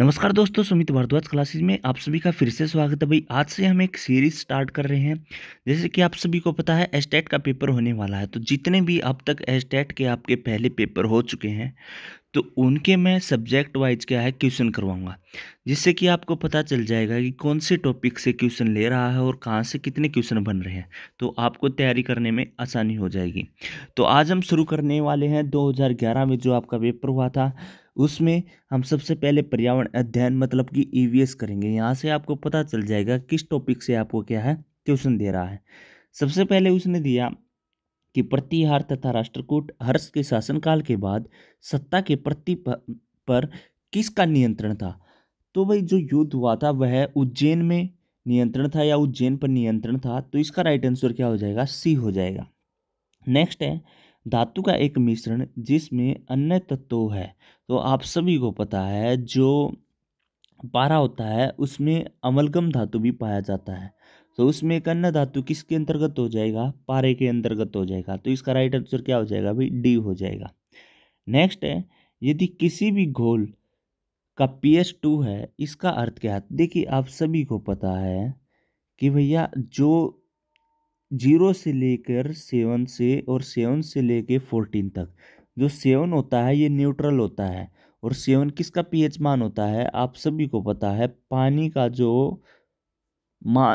नमस्कार दोस्तों सुमित भारद्वाज क्लासेस में आप सभी का फिर से स्वागत है भाई आज से हम एक सीरीज स्टार्ट कर रहे हैं जैसे कि आप सभी को पता है एस्टेट का पेपर होने वाला है तो जितने भी अब तक एस्टेट के आपके पहले पेपर हो चुके हैं तो उनके मैं सब्जेक्ट वाइज क्या है क्वेश्चन करवाऊंगा जिससे कि आपको पता चल जाएगा कि कौन से टॉपिक से क्वेश्चन ले रहा है और कहाँ से कितने क्वेश्चन बन रहे हैं तो आपको तैयारी करने में आसानी हो जाएगी तो आज हम शुरू करने वाले हैं 2011 में जो आपका पेपर हुआ था उसमें हम सबसे पहले पर्यावरण अध्ययन मतलब कि ई e करेंगे यहाँ से आपको पता चल जाएगा किस टॉपिक से आपको क्या है क्वेश्चन दे रहा है सबसे पहले उसने दिया कि प्रतिहार तथा राष्ट्रकूट हर्ष के शासनकाल के बाद सत्ता के प्रति पर किसका नियंत्रण था तो भाई जो युद्ध हुआ था वह उज्जैन में नियंत्रण था या उज्जैन पर नियंत्रण था तो इसका राइट आंसर क्या हो जाएगा सी हो जाएगा नेक्स्ट है धातु का एक मिश्रण जिसमें अन्य तत्व है तो आप सभी को पता है जो पारा होता है उसमें अमलगम धातु भी पाया जाता है तो उसमें कन्ना धातु किसके अंतर्गत हो जाएगा पारे के अंतर्गत हो जाएगा तो इसका राइट आंसर क्या हो जाएगा भाई डी हो जाएगा नेक्स्ट है यदि किसी भी घोल का पी एच टू है इसका अर्थ क्या है देखिए आप सभी को पता है कि भैया जो जीरो से लेकर सेवन से और सेवन से लेकर फोर्टीन तक जो सेवन होता है ये न्यूट्रल होता है और सेवन किसका पीएच मान होता है आप सभी को पता है पानी का जो मा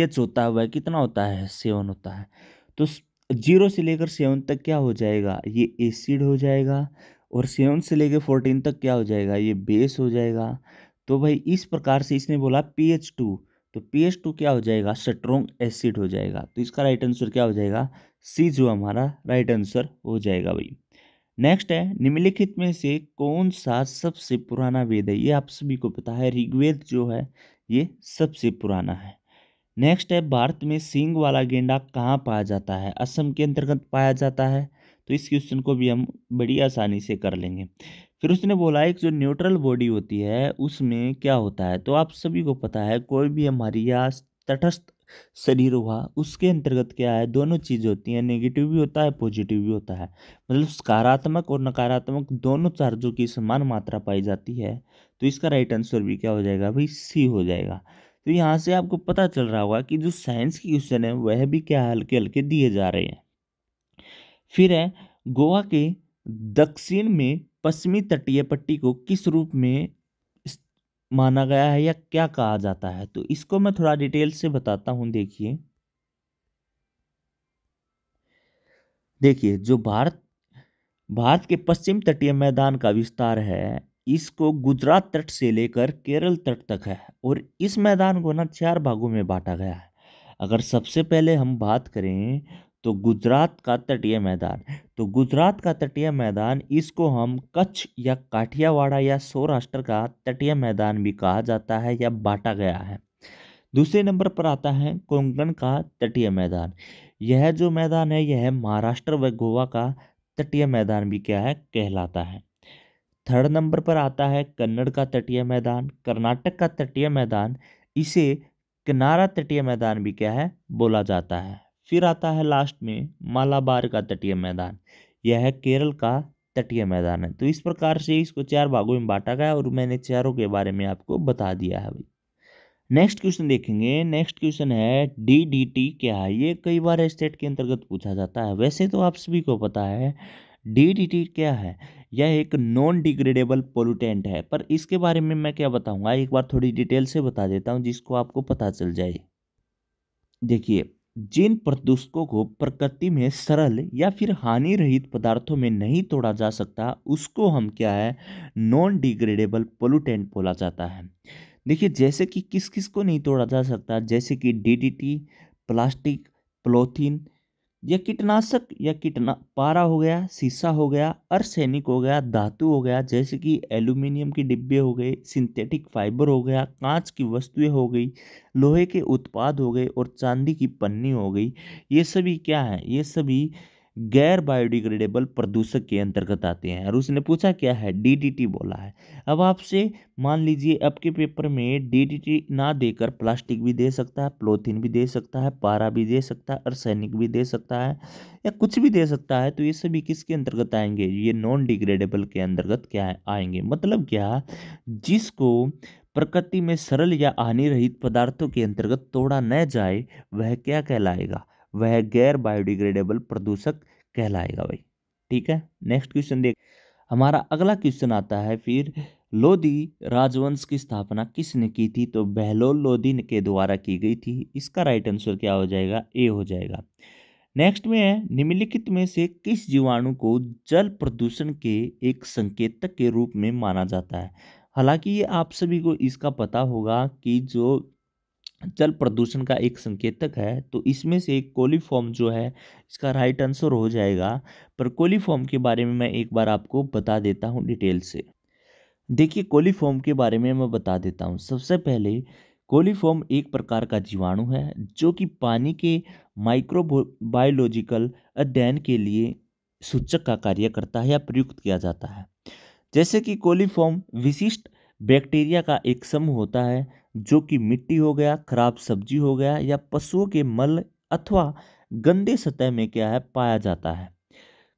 एच होता है वह कितना होता है सेवन होता है तो जीरो से लेकर सेवन तक क्या हो जाएगा ये एसिड हो जाएगा और सेवन से लेकर फोर्टीन तक क्या हो जाएगा ये बेस हो जाएगा तो भाई इस प्रकार से इसने बोला पी एच टू तो पी एच टू क्या हो जाएगा स्ट्रोंग एसिड हो जाएगा तो इसका राइट आंसर क्या हो जाएगा सी जो हमारा राइट आंसर हो जाएगा भाई नेक्स्ट है निम्नलिखित में से कौन सा सबसे पुराना वेद है ये आप सभी को पता है ऋग्वेद जो है ये सबसे पुराना है नेक्स्ट है भारत में सींग वाला गेंडा कहाँ पाया जाता है असम के अंतर्गत पाया जाता है तो इस क्वेश्चन को भी हम बड़ी आसानी से कर लेंगे फिर उसने बोला एक जो न्यूट्रल बॉडी होती है उसमें क्या होता है तो आप सभी को पता है कोई भी हमारी या तटस्थ शरीर हुआ उसके अंतर्गत क्या है दोनों चीज़ होती हैं नेगेटिव भी होता है पॉजिटिव भी होता है मतलब सकारात्मक और नकारात्मक दोनों चार्जों की समान मात्रा पाई जाती है तो इसका राइट आंसर भी क्या हो जाएगा भाई सी हो जाएगा तो यहाँ से आपको पता चल रहा होगा कि जो साइंस के क्वेश्चन है वह भी क्या हल्के हल्के दिए जा रहे हैं फिर है गोवा के दक्षिण में पश्चिमी तटीय पट्टी को किस रूप में माना गया है या क्या कहा जाता है तो इसको मैं थोड़ा डिटेल से बताता हूँ देखिए देखिए जो भारत भारत के पश्चिम तटीय मैदान का विस्तार है इसको गुजरात तट से लेकर केरल तट तक है और इस मैदान को ना चार भागों में बांटा गया है अगर सबसे पहले हम बात करें तो गुजरात का तटीय मैदान तो गुजरात का तटीय मैदान इसको हम कच्छ या काठियावाड़ा या सौराष्ट्र का तटीय मैदान भी कहा जाता है या बांटा गया है दूसरे नंबर पर आता है कोंकण का तटीय मैदान यह जो मैदान है यह महाराष्ट्र व गोवा का तटीय मैदान भी क्या है कहलाता है थर्ड नंबर पर आता है कन्नड़ का तटीय मैदान कर्नाटक का तटीय मैदान इसे किनारा तटीय मैदान भी क्या है बोला जाता है फिर आता है लास्ट में मालाबार का तटीय मैदान यह है केरल का तटीय मैदान है तो इस प्रकार से इसको चार भागों में बांटा गया और मैंने चारों के बारे में आपको बता दिया है भाई नेक्स्ट क्वेश्चन देखेंगे नेक्स्ट क्वेश्चन है डी डी टी क्या है ये कई बार स्टेट के अंतर्गत पूछा जाता है वैसे तो आप सभी को पता है डी क्या है यह एक नॉन डिग्रेडेबल पोलूटेंट है पर इसके बारे में मैं क्या बताऊंगा एक बार थोड़ी डिटेल से बता देता हूँ जिसको आपको पता चल जाए देखिए जिन प्रदूषकों को प्रकृति में सरल या फिर हानि रहित पदार्थों में नहीं तोड़ा जा सकता उसको हम क्या है नॉन डिग्रेडेबल पोलूटेंट बोला जाता है देखिए जैसे कि किस किस को नहीं तोड़ा जा सकता जैसे कि डी प्लास्टिक प्लोथीन यह कीटनाशक या कीटना पारा हो गया शीशा हो गया अर्सैनिक हो गया धातु हो गया जैसे कि एल्यूमिनियम के डिब्बे हो गए सिंथेटिक फाइबर हो गया कांच की वस्तुएं हो गई लोहे के उत्पाद हो गए और चांदी की पन्नी हो गई ये सभी क्या है ये सभी गैर बायोडिग्रेडेबल प्रदूषक के अंतर्गत आते हैं और उसने पूछा क्या है डीडीटी बोला है अब आपसे मान लीजिए आपके पेपर में डीडीटी ना देकर प्लास्टिक भी दे सकता है प्लोथिन भी दे सकता है पारा भी दे सकता है अर्सैनिक भी दे सकता है या कुछ भी दे सकता है तो ये सभी किसके अंतर्गत आएंगे ये नॉन डिग्रेडेबल के अंतर्गत क्या आएंगे मतलब क्या जिसको प्रकृति में सरल या हानि रहित पदार्थों के अंतर्गत तोड़ा न जाए वह क्या कहलाएगा वह गैर बायोडिग्रेडेबल प्रदूषक कहलाएगा भाई ठीक है नेक्स्ट क्वेश्चन देख हमारा अगला क्वेश्चन आता है फिर लोधी राजवंश की स्थापना किसने की थी तो बहलोल लोधी के द्वारा की गई थी इसका राइट आंसर क्या हो जाएगा ए हो जाएगा नेक्स्ट में है निम्नलिखित में से किस जीवाणु को जल प्रदूषण के एक संकेतक के रूप में माना जाता है हालांकि ये आप सभी को इसका पता होगा कि जो जल प्रदूषण का एक संकेतक है तो इसमें से कोलीफॉर्म जो है इसका राइट आंसर हो जाएगा पर कोलीफॉर्म के बारे में मैं एक बार आपको बता देता हूँ डिटेल से देखिए कोलीफॉर्म के बारे में मैं बता देता हूँ सबसे पहले कोलीफॉर्म एक प्रकार का जीवाणु है जो कि पानी के माइक्रो बायोलॉजिकल अध्ययन के लिए सूचक का कार्य करता है या प्रयुक्त किया जाता है जैसे कि कोलीफॉर्म विशिष्ट बैक्टीरिया का एक समूह होता है जो कि मिट्टी हो गया खराब सब्जी हो गया या पशुओं के मल अथवा गंदे सतह में क्या है पाया जाता है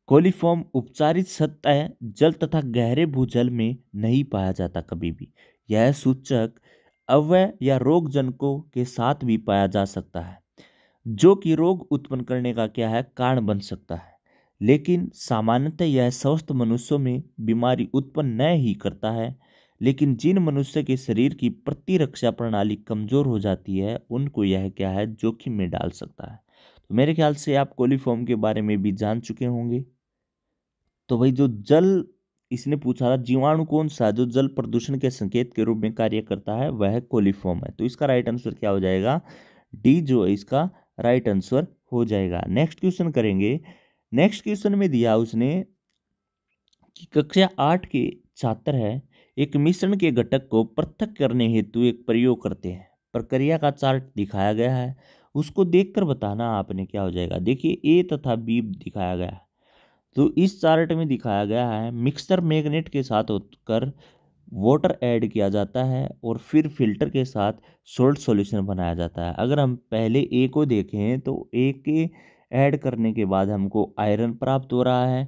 कोलीफॉर्म उपचारित सतह जल तथा गहरे भूजल में नहीं पाया जाता कभी भी यह सूचक अव्यय या रोग जनकों के साथ भी पाया जा सकता है जो कि रोग उत्पन्न करने का क्या है कारण बन सकता है लेकिन सामान्यतः यह स्वस्थ मनुष्यों में बीमारी उत्पन्न न ही करता है लेकिन जिन मनुष्य के शरीर की प्रतिरक्षा प्रणाली कमज़ोर हो जाती है उनको यह क्या है जोखिम में डाल सकता है तो मेरे ख्याल से आप कोलीफॉर्म के बारे में भी जान चुके होंगे तो भाई जो जल इसने पूछा था जीवाणु कौन सा जो जल प्रदूषण के संकेत के रूप में कार्य करता है वह कोलीफॉर्म है तो इसका राइट आंसर क्या हो जाएगा डी जो है इसका राइट आंसर हो जाएगा नेक्स्ट क्वेश्चन करेंगे नेक्स्ट क्वेश्चन में दिया उसने कि कक्षा आठ के छात्र है एक मिश्रण के घटक को पृथक करने हेतु एक प्रयोग करते हैं प्रक्रिया का चार्ट दिखाया गया है उसको देखकर बताना आपने क्या हो जाएगा देखिए ए तथा बी दिखाया गया है तो इस चार्ट में दिखाया गया है मिक्सर मैग्नेट के साथ होकर वाटर ऐड किया जाता है और फिर फिल्टर के साथ सोल्ट सॉल्यूशन बनाया जाता है अगर हम पहले ए को देखें तो ए के ऐड करने के बाद हमको आयरन प्राप्त हो रहा है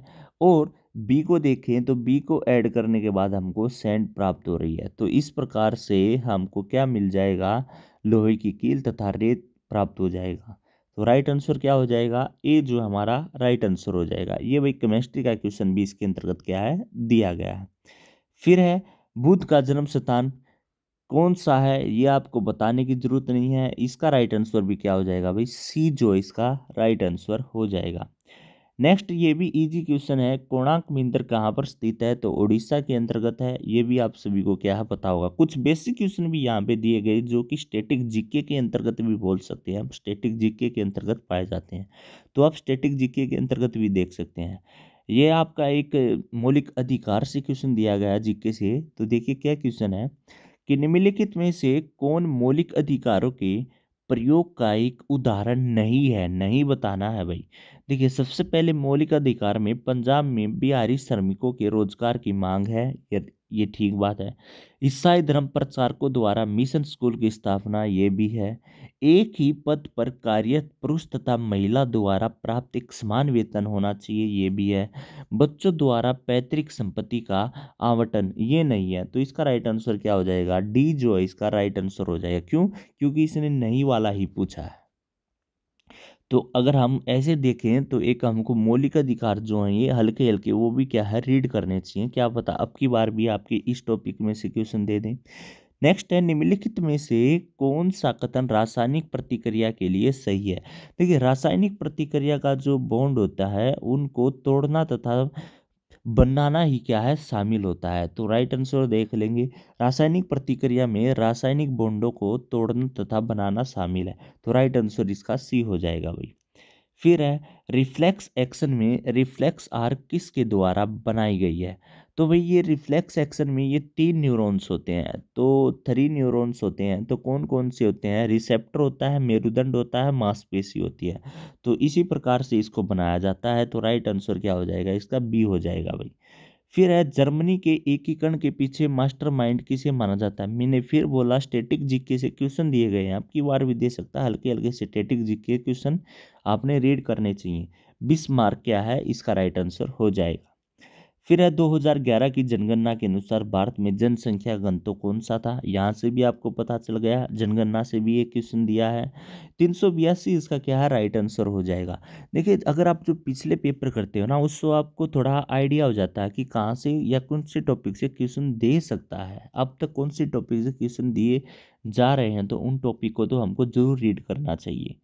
और बी को देखें तो बी को ऐड करने के बाद हमको सेंड प्राप्त हो रही है तो इस प्रकार से हमको क्या मिल जाएगा लोहे की कील तथा रेत प्राप्त हो जाएगा तो राइट आंसर क्या हो जाएगा ए जो हमारा राइट आंसर हो जाएगा ये भाई केमिस्ट्री का क्वेश्चन भी इसके अंतर्गत क्या है दिया गया है फिर है बुद्ध का जन्म स्थान कौन सा है ये आपको बताने की ज़रूरत नहीं है इसका राइट आंसर भी क्या हो जाएगा भाई सी जो इसका राइट आंसर हो जाएगा नेक्स्ट ये भी इजी क्वेश्चन है कोणार्क मिंदर कहाँ पर स्थित है तो उड़ीसा के अंतर्गत है ये भी आप सभी को क्या है पता होगा कुछ बेसिक क्वेश्चन भी यहाँ पे दिए गए जो कि स्टेटिक जीके के अंतर्गत भी बोल सकते हैं हम स्टेटिक जीके के अंतर्गत पाए जाते हैं तो आप स्टेटिक जीके के अंतर्गत भी देख सकते हैं ये आपका एक मौलिक अधिकार से क्वेश्चन दिया गया जीके से तो देखिए क्या क्वेश्चन है कि निम्नलिखित में से कौन मौलिक अधिकारों के प्रयोग का एक उदाहरण नहीं है नहीं बताना है भाई देखिए सबसे पहले मौलिक अधिकार में पंजाब में बिहारी श्रमिकों के रोजगार की मांग है ये ठीक बात है ईसाई धर्म प्रचारकों द्वारा मिशन स्कूल की स्थापना ये भी है एक ही पद पर कार्यरत पुरुष तथा महिला द्वारा प्राप्त एक समान वेतन होना चाहिए ये भी है बच्चों द्वारा पैतृक संपत्ति का आवंटन ये नहीं है तो इसका राइट आंसर क्या हो जाएगा डी जो है इसका राइट आंसर हो जाएगा क्यों क्योंकि इसने नहीं वाला ही पूछा है तो अगर हम ऐसे देखें तो एक हमको मौलिक अधिकार जो है ये हल्के हल्के वो भी क्या है रीड करने चाहिए क्या पता अब की बार भी आपके इस टॉपिक में से क्वेश्चन दे दें नेक्स्ट है निम्नलिखित में से कौन सा कथन रासायनिक प्रतिक्रिया के लिए सही है देखिए रासायनिक प्रतिक्रिया का जो बॉन्ड होता है उनको तोड़ना तथा बनाना ही क्या है शामिल होता है तो राइट आंसर देख लेंगे रासायनिक प्रतिक्रिया में रासायनिक बॉन्डों को तोड़ना तथा बनाना शामिल है तो राइट आंसर इसका सी हो जाएगा भाई फिर है रिफ्लेक्स एक्शन में रिफ्लेक्स आर किसके द्वारा बनाई गई है तो भाई ये रिफ्लेक्स एक्शन में ये तीन न्यूरॉन्स होते हैं तो थ्री न्यूरॉन्स होते हैं तो कौन कौन से होते हैं रिसेप्टर होता है मेरुदंड होता है मांसपेशी होती है तो इसी प्रकार से इसको बनाया जाता है तो राइट आंसर क्या हो जाएगा इसका बी हो जाएगा भाई फिर है जर्मनी के एकीकरण के पीछे मास्टरमाइंड किसे माना जाता है मैंने फिर बोला स्टेटिक जीके से क्वेश्चन दिए गए हैं आपकी बार भी दे सकता है हल्के हल्के स्टेटिक जीके क्वेश्चन आपने रीड करने चाहिए मार्क क्या है इसका राइट आंसर हो जाएगा फिर है 2011 की जनगणना के अनुसार भारत में जनसंख्या घनत्व कौन सा था यहाँ से भी आपको पता चल गया जनगणना से भी एक क्वेश्चन दिया है तीन इसका क्या राइट आंसर हो जाएगा देखिए अगर आप जो पिछले पेपर करते हो ना उससे आपको थोड़ा आइडिया हो जाता है कि कहाँ से या कौन से टॉपिक से क्वेश्चन दे सकता है अब तक कौन से टॉपिक से क्वेश्चन दिए जा रहे हैं तो उन टॉपिक को तो हमको जरूर रीड करना चाहिए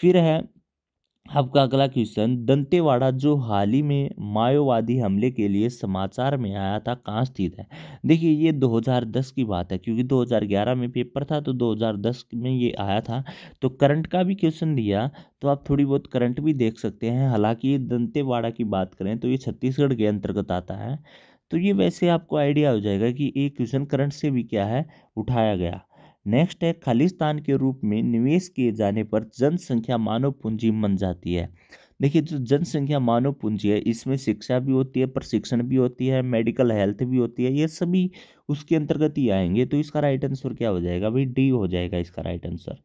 फिर है आपका अगला क्वेश्चन दंतेवाड़ा जो हाल ही में माओवादी हमले के लिए समाचार में आया था कहाँ स्थित है देखिए ये 2010 की बात है क्योंकि 2011 में पेपर था तो 2010 में ये आया था तो करंट का भी क्वेश्चन दिया तो आप थोड़ी बहुत करंट भी देख सकते हैं हालांकि ये दंतेवाड़ा की बात करें तो ये छत्तीसगढ़ के अंतर्गत आता है तो ये वैसे आपको आइडिया हो जाएगा कि ये क्वेश्चन करंट से भी क्या है उठाया गया नेक्स्ट है खालिस्तान के रूप में निवेश किए जाने पर जनसंख्या मानव पूंजी बन जाती है देखिए जो जनसंख्या मानव पूंजी है इसमें शिक्षा भी होती है प्रशिक्षण भी होती है मेडिकल हेल्थ भी होती है ये सभी उसके अंतर्गत ही आएंगे तो इसका राइट आंसर क्या हो जाएगा भाई डी हो जाएगा इसका राइट आंसर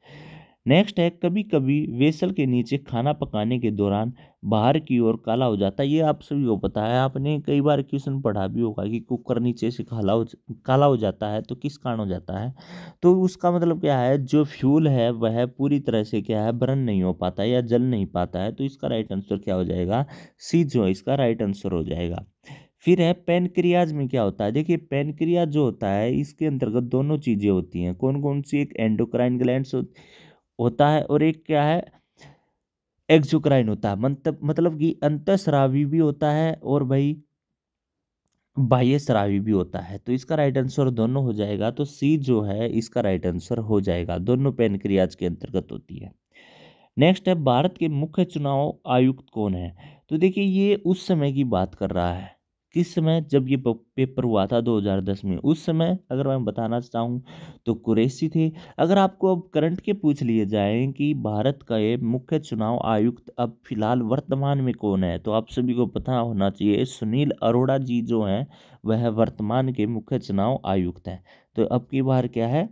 नेक्स्ट है कभी कभी वेसल के नीचे खाना पकाने के दौरान बाहर की ओर काला हो जाता है ये आप सभी को पता है आपने कई बार क्वेश्चन पढ़ा भी होगा कि कुकर नीचे से काला हो काला हो जाता है तो किस कारण हो जाता है तो उसका मतलब क्या है जो फ्यूल है वह पूरी तरह से क्या है बर्न नहीं हो पाता या जल नहीं पाता है तो इसका राइट आंसर क्या हो जाएगा सी जो इसका राइट आंसर हो जाएगा फिर है पेनक्रियाज में क्या होता है देखिए पेनक्रिया जो होता है इसके अंतर्गत दोनों चीज़ें होती हैं कौन कौन सी एक एंडोक्राइन ग्लैंड्स होती होता है और एक क्या है एक्जुक्राइन होता है मतलब मतलब कि अंत श्रावी भी होता है और भाई बाह्य श्रावी भी होता है तो इसका राइट आंसर दोनों हो जाएगा तो सी जो है इसका राइट आंसर हो जाएगा दोनों पेनक्रियाज के अंतर्गत होती है नेक्स्ट है भारत के मुख्य चुनाव आयुक्त कौन है तो देखिए ये उस समय की बात कर रहा है किस समय जब ये पेपर हुआ था 2010 में उस समय अगर मैं बताना चाहूँ तो कुरेशी थे अगर आपको अब करंट के पूछ लिए जाए कि भारत का ये मुख्य चुनाव आयुक्त अब फिलहाल वर्तमान में कौन है तो आप सभी को पता होना चाहिए सुनील अरोड़ा जी जो हैं वह है वर्तमान के मुख्य चुनाव आयुक्त हैं तो अब की बार क्या है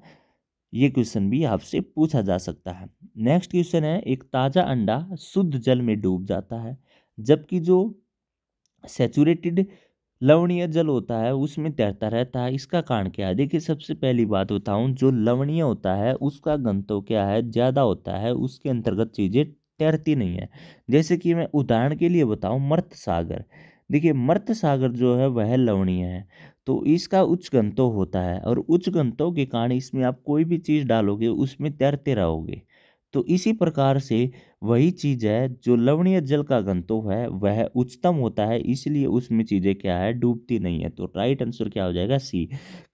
ये क्वेश्चन भी आपसे पूछा जा सकता है नेक्स्ट क्वेश्चन है एक ताज़ा अंडा शुद्ध जल में डूब जाता है जबकि जो सेचूरेटेड लवणीय जल होता है उसमें तैरता रहता है इसका कारण क्या है देखिए सबसे पहली बात बताऊँ जो लवणीय होता है उसका गंतव्य क्या है ज़्यादा होता है उसके अंतर्गत चीज़ें तैरती नहीं है जैसे कि मैं उदाहरण के लिए बताऊँ मर्त सागर देखिए मर्त सागर जो है वह लवणीय है तो इसका उच्च गंतव होता है और उच्च गंतो के कारण इसमें आप कोई भी चीज़ डालोगे उसमें तैरते रहोगे तो इसी प्रकार से वही चीज़ है जो लवणीय जल का घनत्व तो है वह उच्चतम होता है इसलिए उसमें चीज़ें क्या है डूबती नहीं है तो राइट आंसर क्या हो जाएगा सी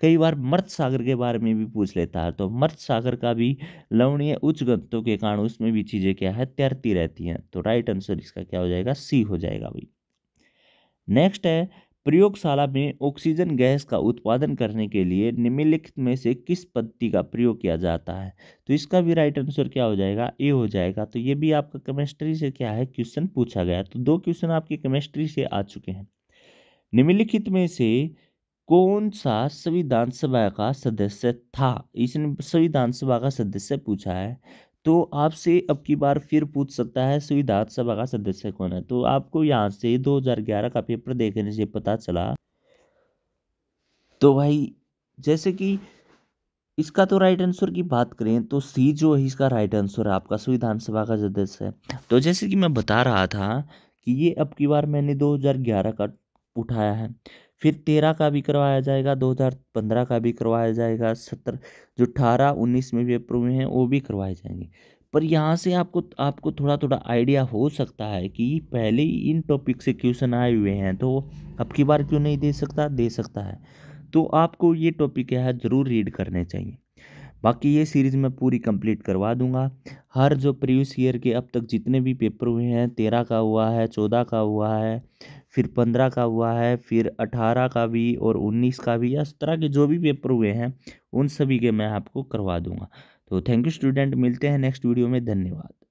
कई बार मर्द सागर के बारे में भी पूछ लेता है तो मर्द सागर का भी लवणीय उच्च घनत्व के कारण उसमें भी चीज़ें क्या है तैरती रहती हैं तो राइट आंसर इसका क्या हो जाएगा सी हो जाएगा भाई नेक्स्ट है प्रयोगशाला में ऑक्सीजन गैस का उत्पादन करने के लिए निम्नलिखित में से किस पद्धति का प्रयोग किया जाता है तो इसका भी राइट आंसर क्या हो जाएगा ए हो जाएगा तो ये भी आपका केमिस्ट्री से क्या है क्वेश्चन पूछा गया तो दो क्वेश्चन आपके केमिस्ट्री से आ चुके हैं निम्नलिखित में से कौन सा संविधान सभा का सदस्य था इसने संविधान सभा का सदस्य पूछा है तो आपसे अब की बार फिर पूछ सकता है सो सभा का सदस्य कौन है तो आपको यहाँ से 2011 का पेपर देखने से पता चला तो भाई जैसे कि इसका तो राइट आंसर की बात करें तो सी जो है इसका राइट आंसर है आपका संविधान सभा का सदस्य है तो जैसे कि मैं बता रहा था कि ये अब की बार मैंने 2011 का उठाया है फिर तेरह का भी करवाया जाएगा दो हज़ार पंद्रह का भी करवाया जाएगा सत्रह जो अठारह उन्नीस में पेपर हुए हैं वो भी करवाए जाएंगे पर यहाँ से आपको आपको थोड़ा थोड़ा आइडिया हो सकता है कि पहले ही इन टॉपिक से क्वेश्चन आए हुए हैं तो अब की बार क्यों नहीं दे सकता दे सकता है तो आपको ये टॉपिक क्या है ज़रूर रीड करने चाहिए बाकी ये सीरीज़ मैं पूरी कंप्लीट करवा दूंगा हर जो प्रीवियस ईयर के अब तक जितने भी पेपर हुए हैं तेरह का हुआ है चौदह का हुआ है फिर पंद्रह का हुआ है फिर अठारह का भी और उन्नीस का भी या सत्रह के जो भी पेपर हुए हैं उन सभी के मैं आपको करवा दूंगा तो थैंक यू स्टूडेंट मिलते हैं नेक्स्ट वीडियो में धन्यवाद